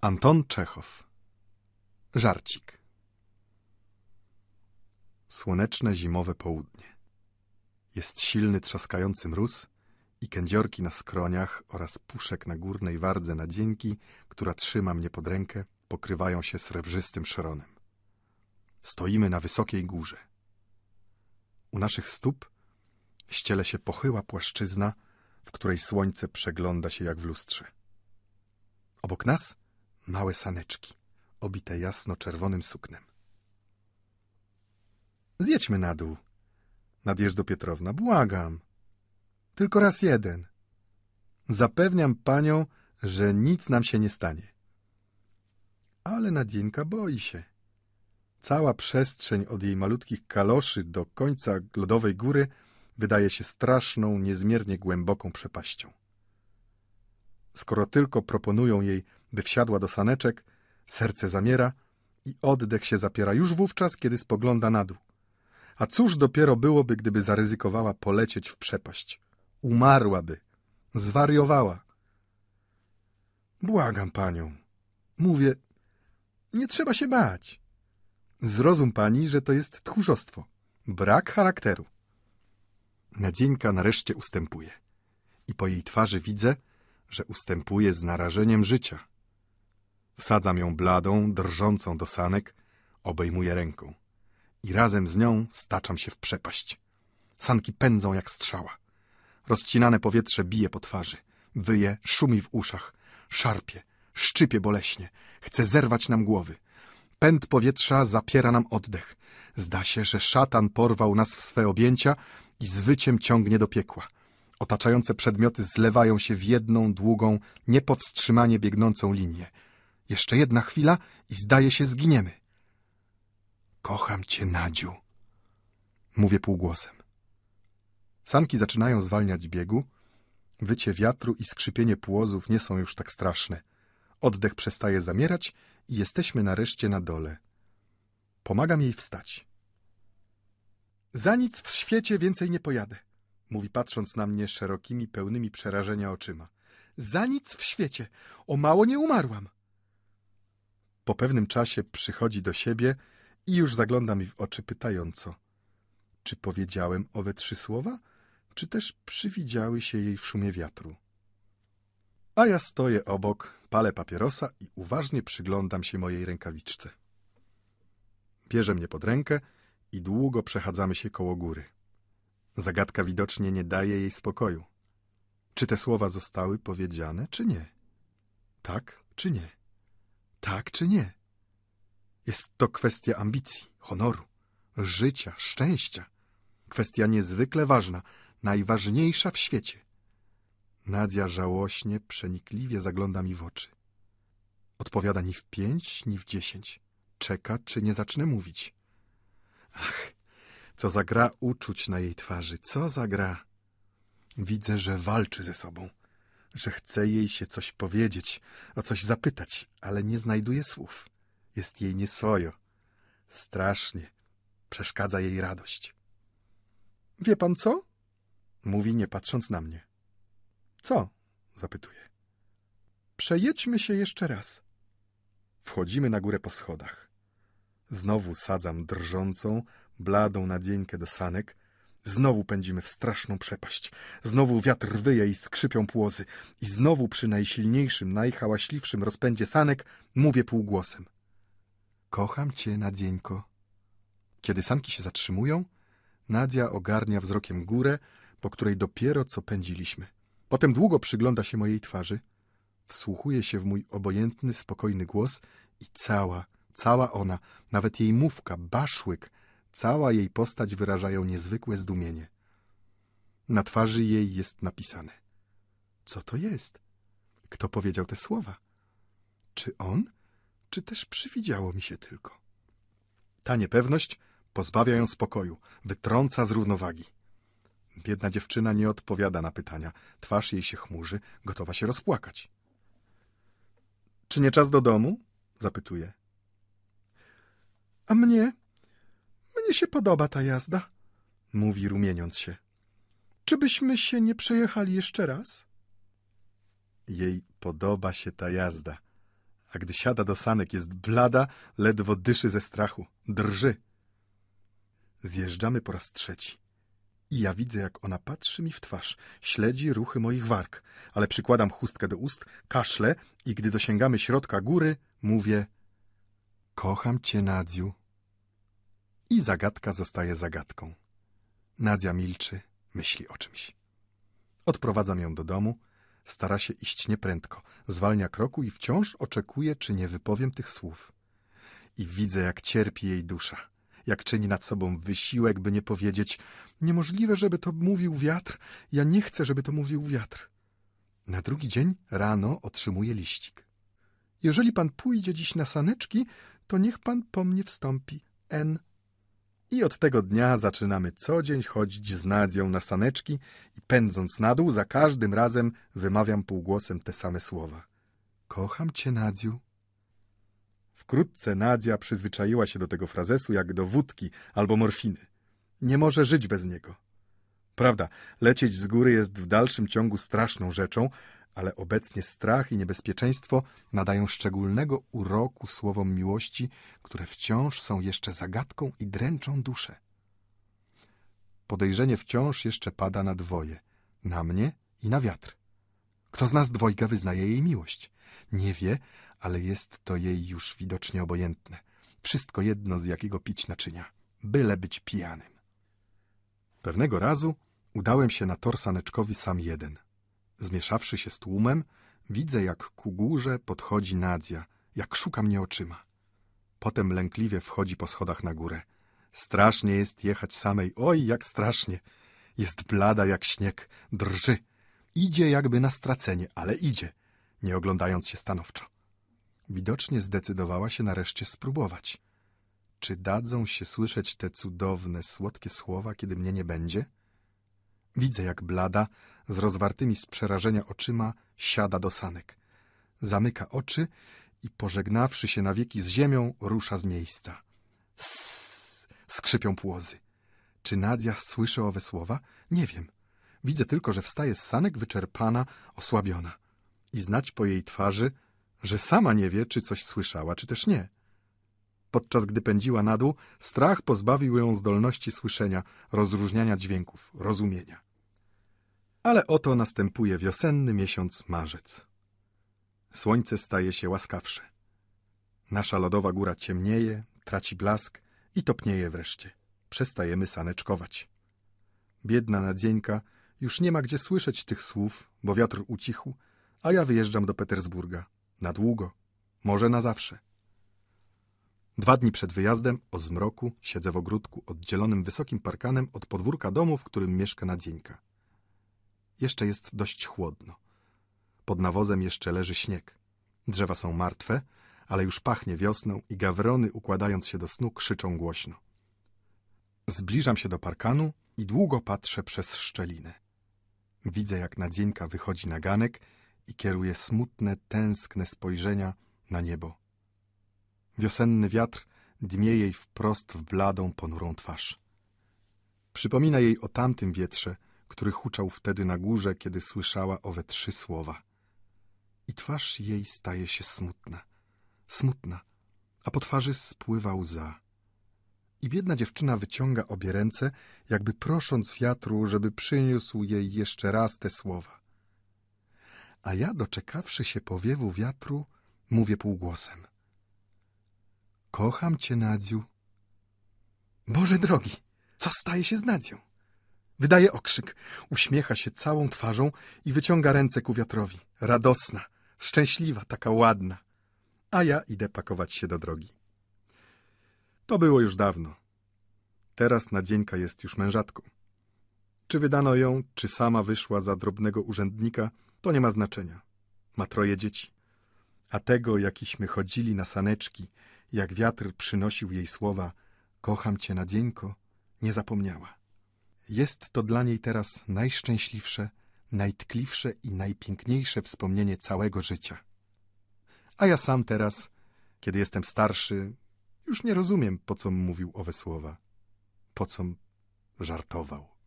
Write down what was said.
Anton Czechow Żarcik Słoneczne zimowe południe. Jest silny trzaskający mróz i kędziorki na skroniach oraz puszek na górnej wardze nadzienki, która trzyma mnie pod rękę, pokrywają się srebrzystym szeronem. Stoimy na wysokiej górze. U naszych stóp ściele się pochyła płaszczyzna, w której słońce przegląda się jak w lustrze. Obok nas – małe saneczki, obite jasno-czerwonym suknem. Zjedźmy na dół. Nadjeżdż do Pietrowna. Błagam. Tylko raz jeden. Zapewniam panią, że nic nam się nie stanie. Ale Nadienka boi się. Cała przestrzeń od jej malutkich kaloszy do końca lodowej góry wydaje się straszną, niezmiernie głęboką przepaścią. Skoro tylko proponują jej by wsiadła do saneczek, serce zamiera i oddech się zapiera już wówczas, kiedy spogląda na dół. A cóż dopiero byłoby, gdyby zaryzykowała polecieć w przepaść? Umarłaby, zwariowała. Błagam panią. Mówię, nie trzeba się bać. Zrozum pani, że to jest tchórzostwo, brak charakteru. Nadzieńka nareszcie ustępuje. I po jej twarzy widzę, że ustępuje z narażeniem życia. Wsadzam ją bladą, drżącą do sanek, obejmuję ręką. I razem z nią staczam się w przepaść. Sanki pędzą jak strzała. Rozcinane powietrze bije po twarzy. Wyje, szumi w uszach, szarpie, szczypie boleśnie. Chce zerwać nam głowy. Pęd powietrza zapiera nam oddech. Zda się, że szatan porwał nas w swe objęcia i z wyciem ciągnie do piekła. Otaczające przedmioty zlewają się w jedną długą, niepowstrzymanie biegnącą linię. Jeszcze jedna chwila i zdaje się zginiemy. Kocham cię, Nadziu, mówię półgłosem. Sanki zaczynają zwalniać biegu. Wycie wiatru i skrzypienie płozów nie są już tak straszne. Oddech przestaje zamierać i jesteśmy nareszcie na dole. Pomagam jej wstać. Za nic w świecie więcej nie pojadę, mówi patrząc na mnie szerokimi, pełnymi przerażenia oczyma. Za nic w świecie. O mało nie umarłam. Po pewnym czasie przychodzi do siebie i już zagląda mi w oczy pytająco. Czy powiedziałem owe trzy słowa, czy też przywidziały się jej w szumie wiatru? A ja stoję obok, palę papierosa i uważnie przyglądam się mojej rękawiczce. Bierze mnie pod rękę i długo przechadzamy się koło góry. Zagadka widocznie nie daje jej spokoju. Czy te słowa zostały powiedziane, czy nie? Tak, czy nie? Tak czy nie? Jest to kwestia ambicji, honoru, życia, szczęścia. Kwestia niezwykle ważna, najważniejsza w świecie. Nadia żałośnie, przenikliwie zagląda mi w oczy. Odpowiada ni w pięć, ni w dziesięć. Czeka, czy nie zacznę mówić. Ach, co za gra uczuć na jej twarzy, co za gra. Widzę, że walczy ze sobą że chce jej się coś powiedzieć, o coś zapytać, ale nie znajduje słów. Jest jej nieswojo. Strasznie. Przeszkadza jej radość. Wie pan co? Mówi, nie patrząc na mnie. Co? Zapytuje. Przejedźmy się jeszcze raz. Wchodzimy na górę po schodach. Znowu sadzam drżącą, bladą nadzieńkę do sanek, Znowu pędzimy w straszną przepaść. Znowu wiatr wyje i skrzypią płozy. I znowu przy najsilniejszym, najhałaśliwszym rozpędzie sanek mówię półgłosem. Kocham cię, Nadzieńko. Kiedy sanki się zatrzymują, Nadia ogarnia wzrokiem górę, po której dopiero co pędziliśmy. Potem długo przygląda się mojej twarzy, wsłuchuje się w mój obojętny, spokojny głos i cała, cała ona, nawet jej mówka, baszłyk, Cała jej postać wyrażają niezwykłe zdumienie. Na twarzy jej jest napisane. Co to jest? Kto powiedział te słowa? Czy on, czy też przywidziało mi się tylko? Ta niepewność pozbawia ją spokoju, wytrąca z równowagi. Biedna dziewczyna nie odpowiada na pytania. Twarz jej się chmurzy, gotowa się rozpłakać. Czy nie czas do domu? zapytuje. A mnie? Mnie się podoba ta jazda, mówi rumieniąc się. Czybyśmy się nie przejechali jeszcze raz? Jej podoba się ta jazda, a gdy siada do sanek jest blada, ledwo dyszy ze strachu, drży. Zjeżdżamy po raz trzeci. I ja widzę, jak ona patrzy mi w twarz, śledzi ruchy moich warg, ale przykładam chustkę do ust, kaszle i gdy dosięgamy środka góry, mówię Kocham cię, Nadziu i zagadka zostaje zagadką. Nadia milczy, myśli o czymś. Odprowadzam ją do domu, stara się iść nieprędko, zwalnia kroku i wciąż oczekuje, czy nie wypowiem tych słów. I widzę, jak cierpi jej dusza, jak czyni nad sobą wysiłek, by nie powiedzieć niemożliwe, żeby to mówił wiatr, ja nie chcę, żeby to mówił wiatr. Na drugi dzień rano otrzymuje liścik. Jeżeli pan pójdzie dziś na saneczki, to niech pan po mnie wstąpi. N. I od tego dnia zaczynamy co dzień chodzić z Nadzią na saneczki i pędząc na dół, za każdym razem wymawiam półgłosem te same słowa. Kocham cię, Nadziu. Wkrótce Nadia przyzwyczaiła się do tego frazesu jak do wódki albo morfiny. Nie może żyć bez niego. Prawda, lecieć z góry jest w dalszym ciągu straszną rzeczą, ale obecnie strach i niebezpieczeństwo nadają szczególnego uroku słowom miłości, które wciąż są jeszcze zagadką i dręczą duszę. Podejrzenie wciąż jeszcze pada na dwoje, na mnie i na wiatr. Kto z nas dwojga wyznaje jej miłość? Nie wie, ale jest to jej już widocznie obojętne. Wszystko jedno, z jakiego pić naczynia, byle być pijanym. Pewnego razu udałem się na tor saneczkowi sam jeden – Zmieszawszy się z tłumem, widzę, jak ku górze podchodzi Nadzia, jak szuka mnie oczyma. Potem lękliwie wchodzi po schodach na górę. Strasznie jest jechać samej, oj, jak strasznie. Jest blada jak śnieg, drży. Idzie jakby na stracenie, ale idzie, nie oglądając się stanowczo. Widocznie zdecydowała się nareszcie spróbować. Czy dadzą się słyszeć te cudowne, słodkie słowa, kiedy mnie nie będzie? Widzę, jak blada, z rozwartymi z przerażenia oczyma, siada do sanek. Zamyka oczy i pożegnawszy się na wieki z ziemią, rusza z miejsca. Sss! Skrzypią płozy. Czy Nadia słyszy owe słowa? Nie wiem. Widzę tylko, że wstaje z sanek wyczerpana, osłabiona. I znać po jej twarzy, że sama nie wie, czy coś słyszała, czy też nie. Podczas gdy pędziła na dół, strach pozbawił ją zdolności słyszenia, rozróżniania dźwięków, rozumienia ale oto następuje wiosenny miesiąc marzec. Słońce staje się łaskawsze. Nasza lodowa góra ciemnieje, traci blask i topnieje wreszcie. Przestajemy saneczkować. Biedna nadzieńka już nie ma gdzie słyszeć tych słów, bo wiatr ucichł, a ja wyjeżdżam do Petersburga. Na długo, może na zawsze. Dwa dni przed wyjazdem, o zmroku, siedzę w ogródku oddzielonym wysokim parkanem od podwórka domu, w którym mieszka nadzieńka. Jeszcze jest dość chłodno. Pod nawozem jeszcze leży śnieg. Drzewa są martwe, ale już pachnie wiosną i gawrony, układając się do snu, krzyczą głośno. Zbliżam się do parkanu i długo patrzę przez szczelinę. Widzę, jak nadzienka wychodzi na ganek i kieruje smutne, tęskne spojrzenia na niebo. Wiosenny wiatr dmie jej wprost w bladą, ponurą twarz. Przypomina jej o tamtym wietrze, który huczał wtedy na górze, kiedy słyszała owe trzy słowa. I twarz jej staje się smutna, smutna, a po twarzy spływa łza. I biedna dziewczyna wyciąga obie ręce, jakby prosząc wiatru, żeby przyniósł jej jeszcze raz te słowa. A ja, doczekawszy się powiewu wiatru, mówię półgłosem. Kocham cię, Nadziu. Boże drogi, co staje się z Nadzią? Wydaje okrzyk, uśmiecha się całą twarzą i wyciąga ręce ku wiatrowi. Radosna, szczęśliwa, taka ładna. A ja idę pakować się do drogi. To było już dawno. Teraz Nadzieńka jest już mężatką. Czy wydano ją, czy sama wyszła za drobnego urzędnika, to nie ma znaczenia. Ma troje dzieci. A tego, jakiśmy chodzili na saneczki, jak wiatr przynosił jej słowa – kocham cię, Nadzieńko, nie zapomniała. Jest to dla niej teraz najszczęśliwsze, najtkliwsze i najpiękniejsze wspomnienie całego życia. A ja sam teraz, kiedy jestem starszy, już nie rozumiem, po co mówił owe słowa, po co żartował.